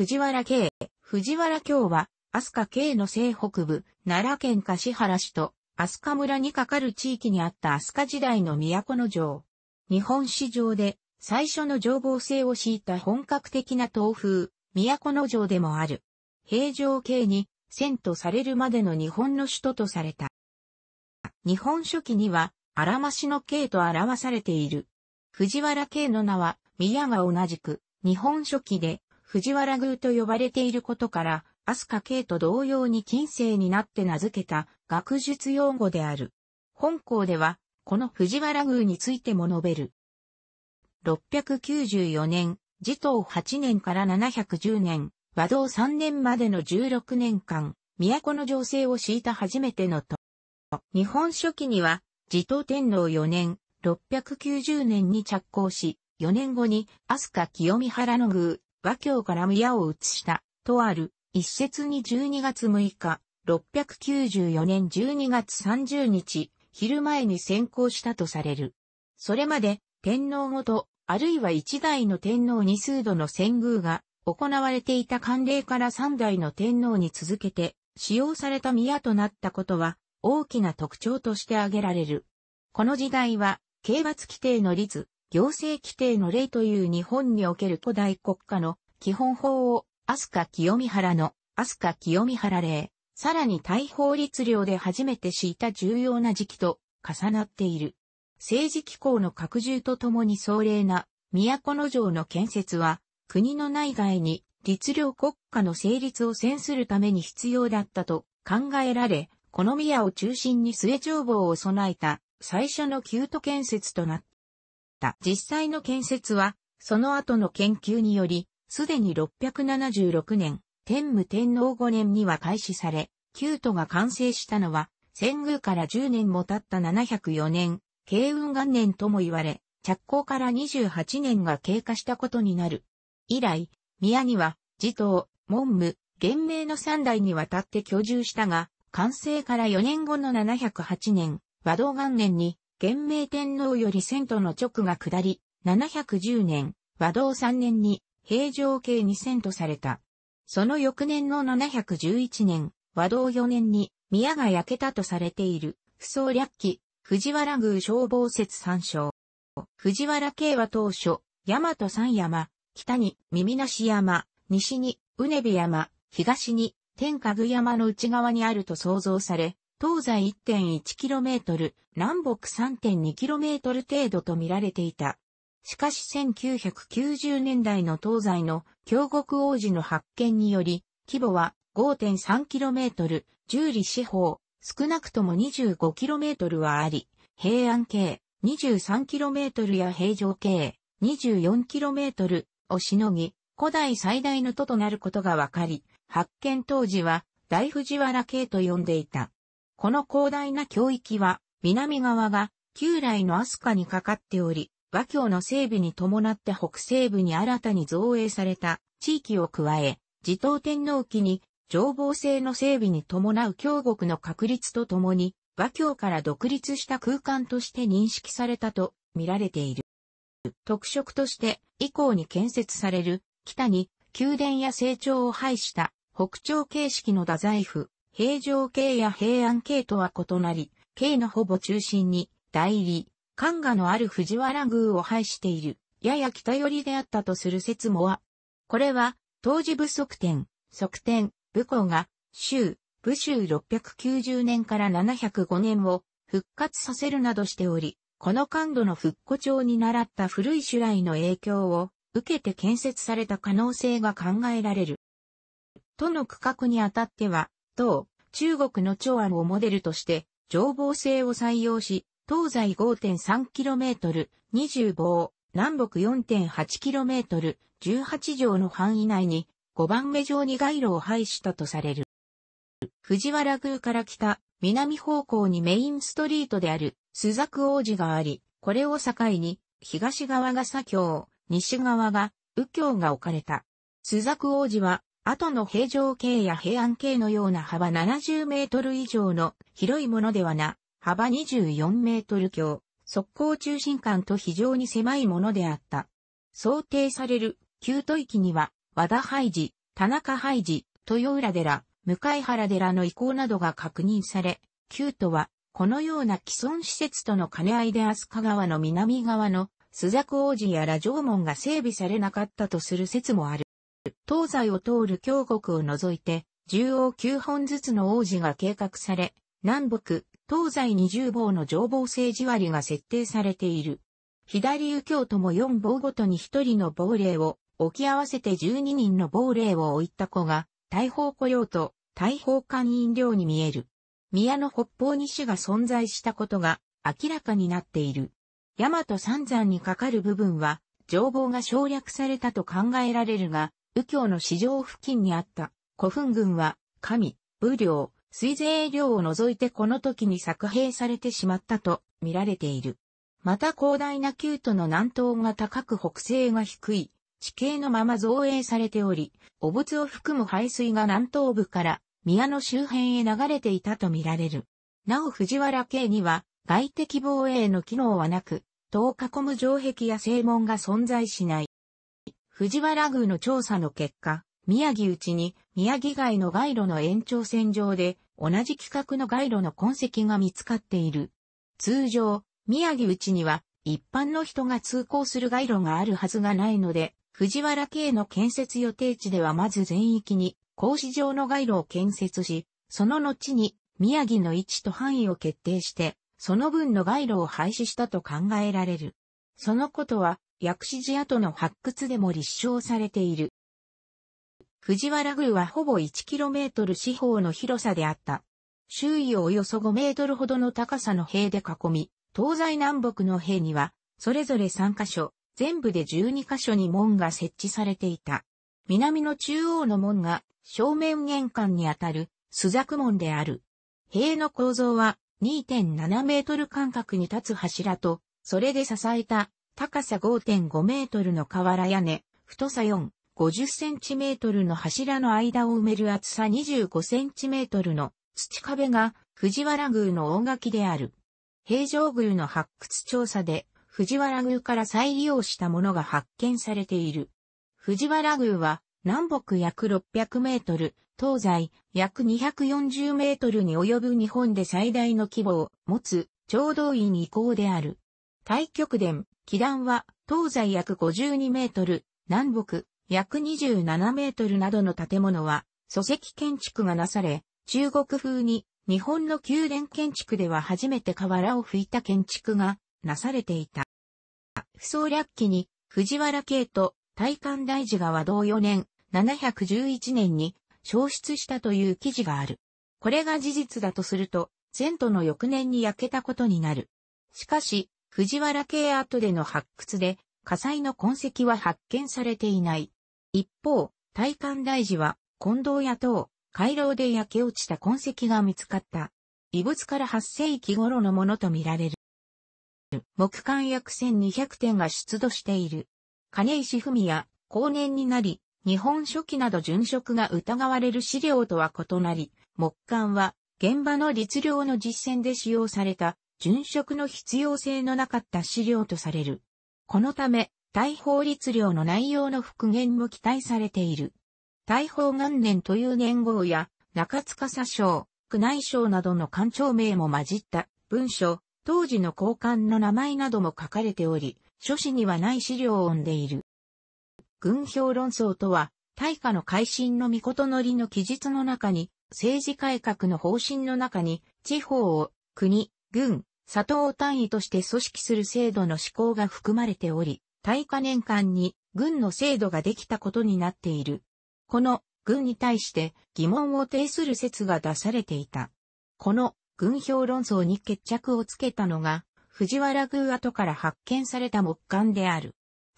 藤原慶、藤原京は、飛鳥慶の西北部、奈良県橿原市と、飛鳥村にかかる地域にあった飛鳥時代の都の城。日本史上で、最初の情報性を敷いた本格的な東風、都の城でもある。平城京に、遷都されるまでの日本の首都とされた。日本書紀には、荒ましの慶と表されている。藤原慶の名は、宮が同じく、日本書紀で、藤原宮と呼ばれていることから、飛鳥慶と同様に近世になって名付けた学術用語である。本校では、この藤原宮についても述べる。694年、持統8年から710年、和道3年までの16年間、都の情勢を敷いた初めてのと。日本書紀には、持統天皇4年、690年に着工し、4年後に飛鳥清見原の宮、和教から宮を移した、とある、一説に12月6日、694年12月30日、昼前に先行したとされる。それまで、天皇ごと、あるいは一代の天皇に数度の遷宮が、行われていた慣例から三代の天皇に続けて、使用された宮となったことは、大きな特徴として挙げられる。この時代は、刑罰規定の率、行政規定の例という日本における古代国家の基本法を、飛鳥清見原の、飛鳥清見原例、さらに大法律令で初めて敷いた重要な時期と重なっている。政治機構の拡充とともに壮麗な都城の建設は国の内外に律令国家の成立を宣するために必要だったと考えられ、この宮を中心に末帳房を備えた最初の旧都建設となった。。実際の建設は、その後の研究により、すでに676年、天武天皇5年には開始され、旧都が完成したのは、戦宮から10年も経った704年、慶雲元年とも言われ、着工から28年が経過したことになる。以来、宮には、持統、文武、元明の3代にわたって居住したが、完成から4年後の708年、和道元年に、元明天皇より遷都の直が下り、710年、和道3年に平城系に遷都された。その翌年の711年、和道4年に宮が焼けたとされている、不相略記、藤原宮消防説参照。藤原系は当初、大和三山、北に耳なし山、西にうねび山、東に天下具山の内側にあると想像され、東西 1.1km、南北 3.2km 程度と見られていた。しかし1990年代の東西の京極王子の発見により、規模は 5.3km、十里四方、少なくとも 25km はあり、平安系 23km や平城系 24km をしのぎ、古代最大の都となることがわかり、発見当時は大藤原系と呼んでいた。この広大な教域は、南側が旧来のアスカにかかっており、和教の整備に伴って北西部に新たに造営された地域を加え、持統天皇期に情報制の整備に伴う京国の確立とともに、和教から独立した空間として認識されたと見られている。特色として以降に建設される北に宮殿や成長を排した北朝形式の太宰府、平城系や平安系とは異なり、系のほぼ中心に、代理、関画のある藤原宮を配している、やや北寄りであったとする説もは、これは、当時武則天、則天、武功が、州、武州690年から705年を復活させるなどしており、この感度の復古調に習った古い種来の影響を受けて建設された可能性が考えられる。との区画にあたっては、当中国の長安をモデルとして、情報性を採用し、東西 5.3km、25、南北 4.8km、18条の範囲内に、5番目上に街路を配したとされる。藤原宮から北、南方向にメインストリートである、須作王子があり、これを境に、東側が左京、西側が右京が置かれた。須作王子は、後の平城系や平安系のような幅70メートル以上の広いものではな、幅24メートル強、速攻中心間と非常に狭いものであった。想定される、旧都域には、和田廃寺、田中廃寺、豊浦寺、向原寺の移行などが確認され、旧都は、このような既存施設との兼ね合いで飛鳥川の南側の、須作王子や羅城門が整備されなかったとする説もある。東西を通る峡谷を除いて、縦横9本ずつの王子が計画され、南北、東西20坊の情坊政治割が設定されている。左右京都も4坊ごとに1人の亡霊を、置き合わせて12人の亡霊を置いた子が、大砲雇用と大砲官員料に見える。宮の北方にが存在したことが明らかになっている。大和三山にかかる部分は、情報が省略されたと考えられるが、右京の市場付近にあった古墳群は、神、武領、水税領を除いてこの時に作兵されてしまったと見られている。また広大な旧都の南東が高く北西が低い、地形のまま造営されており、お仏を含む排水が南東部から宮の周辺へ流れていたと見られる。なお藤原家には外敵防衛の機能はなく、塔を囲む城壁や正門が存在しない。藤原宮の調査の結果、宮城内に宮城外の街路の延長線上で同じ規格の街路の痕跡が見つかっている。通常、宮城内には一般の人が通行する街路があるはずがないので、藤原家の建設予定地ではまず全域に格子状の街路を建設し、その後に宮城の位置と範囲を決定して、その分の街路を廃止したと考えられる。そのことは、薬師寺跡の発掘でも立証されている。藤原宮はほぼ 1km 四方の広さであった。周囲をおよそ5メートルほどの高さの塀で囲み、東西南北の塀には、それぞれ3カ所、全部で12カ所に門が設置されていた。南の中央の門が正面玄関にあたる朱雀門である。塀の構造は2.7メートル間隔に立つ柱とそれで支えた高さ5.5メートルの瓦屋根、太さ4、50センチメートルの柱の間を埋める厚さ25センチメートルの土壁が藤原宮の大垣である。平城宮の発掘調査で藤原宮から再利用したものが発見されている。藤原宮は南北約600メートル、東西約240メートルに及ぶ日本で最大の規模を持つ、長道院以降である。太極殿、基団は、東西約52メートル、南北約27メートルなどの建物は、祖石建築がなされ、中国風に、日本の宮殿建築では初めて瓦を吹いた建築がなされていた。不相略記に、藤原慶と大観大寺が和道4年、711年に消失したという記事がある。これが事実だとすると、前途の翌年に焼けたことになる。しかし、藤原系跡での発掘で、火災の痕跡は発見されていない。一方、大観大寺は、近藤屋等、回廊で焼け落ちた痕跡が見つかった。遺物から8世紀頃のものとみられる。木管約1200点が出土している。金石文や後年になり、日本初期など殉職が疑われる資料とは異なり、木管は現場の律令の実践で使用された殉職の必要性のなかった資料とされる。このため、大法律令の内容の復元も期待されている。大法元年という年号や、中司省、宮内省などの官庁名も混じった文書、当時の交換の名前なども書かれており、書士にはない資料を読んでいる。軍評論争とは、大化の改新の御事のりの記述の中に、政治改革の方針の中に、地方を、国、軍、佐藤単位として組織する制度の施行が含まれており、大化年間に軍の制度ができたことになっている。この軍に対して疑問を呈する説が出されていた。この軍評論争に決着をつけたのが藤原宮跡から発見された木簡である。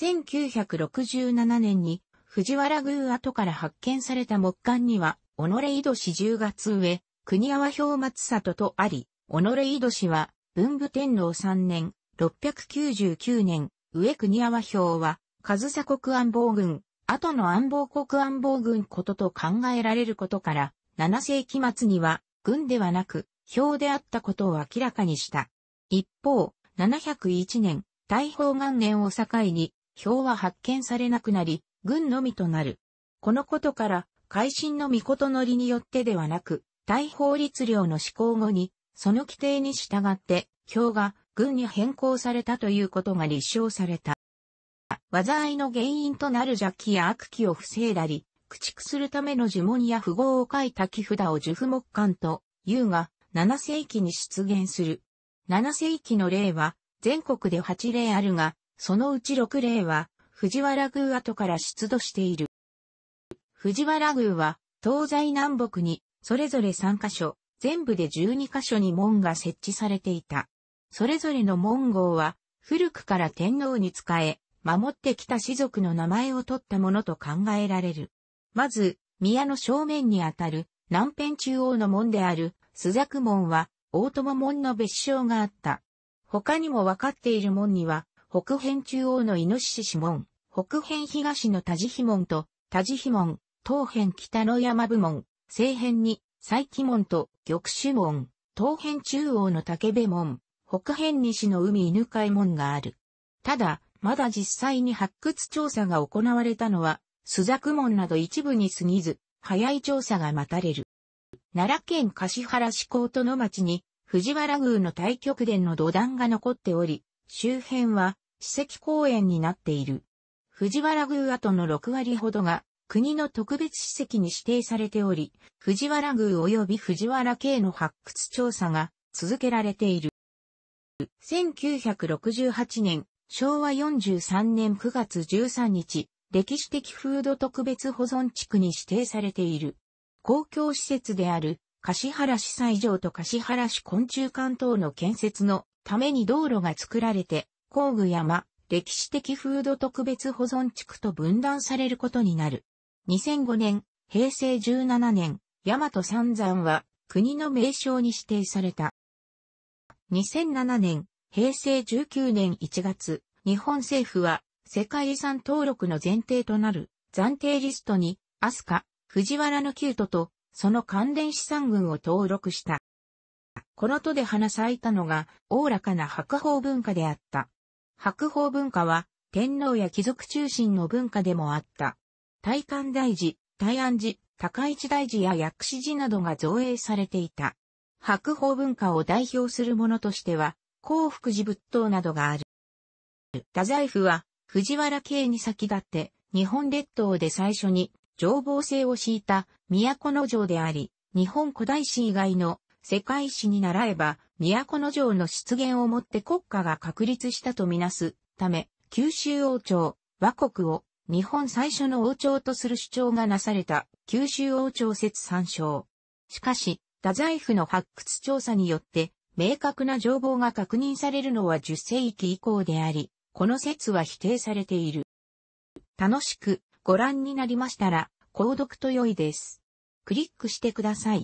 1967年に藤原宮跡から発見された木簡には、己井戸氏10月上、国川波表松里とあり、己井戸氏は文武天皇3年、699年、上国阿波表は、上佐国安防軍、後の安防国安防軍ことと考えられることから、7世紀末には、軍ではなく、表であったことを明らかにした。一方、701年、大宝元年を境に、表は発見されなくなり、軍のみとなる。このことから、改新の御事のりによってではなく、大法律令の施行後に、その規定に従って、表が軍に変更されたということが立証された。災いの原因となる邪気や悪気を防いだり、駆逐するための呪文や符号を書いた木札を呪符木管と言うが、7世紀に出現する。7世紀の例は、全国で8例あるが、そのうち6例は、藤原宮跡から出土している。藤原宮は、東西南北に、それぞれ3カ所、全部で12カ所に門が設置されていた。それぞれの門号は、古くから天皇に仕え、守ってきた士族の名前を取ったものと考えられる。まず、宮の正面にあたる、南辺中央の門である、朱雀門は、大友門の別称があった。他にも分かっている門には、北辺中央のイノシシ門、北辺東の田地碑門と、田地碑門、東辺北の山部門、西辺に、佐伯門と玉守門、東辺中央の竹部門、北辺西の海犬海門がある。ただ、まだ実際に発掘調査が行われたのは、須雀門など一部に過ぎず、早い調査が待たれる。奈良県柏原市高都の町に、藤原宮の大極殿の土壇が残っており、周辺は史跡公園になっている。藤原宮跡の6割ほどが国の特別史跡に指定されており、藤原宮及び藤原系の発掘調査が続けられている。1968年、昭和43年9月13日、歴史的風土特別保存地区に指定されている。公共施設である、柏原市西城と柏原市昆虫館等の建設のために道路が作られて、工具山、歴史的風土特別保存地区と分断されることになる。2005年、平成17年、大和三山は国の名称に指定された。2007年、平成19年1月、日本政府は世界遺産登録の前提となる暫定リストに、アスカ、藤原の旧都と、その関連資産群を登録した。この都で花咲いたのが、おおらかな白鳳文化であった。白鳳文化は、天皇や貴族中心の文化でもあった。大観大寺、大安寺、高市大寺や薬師寺などが造営されていた。白鳳文化を代表するものとしては、幸福寺仏塔などがある。太宰府は、藤原系に先立って、日本列島で最初に、情報性を敷いた都の城であり、日本古代史以外の世界史に習えば、都の城の出現をもって国家が確立したとみなすため、九州王朝、和国を日本最初の王朝とする主張がなされた九州王朝説参照。しかし、太宰府の発掘調査によって、明確な情報が確認されるのは10世紀以降であり、この説は否定されている。楽しくご覧になりましたら、購読と良いです。クリックしてください。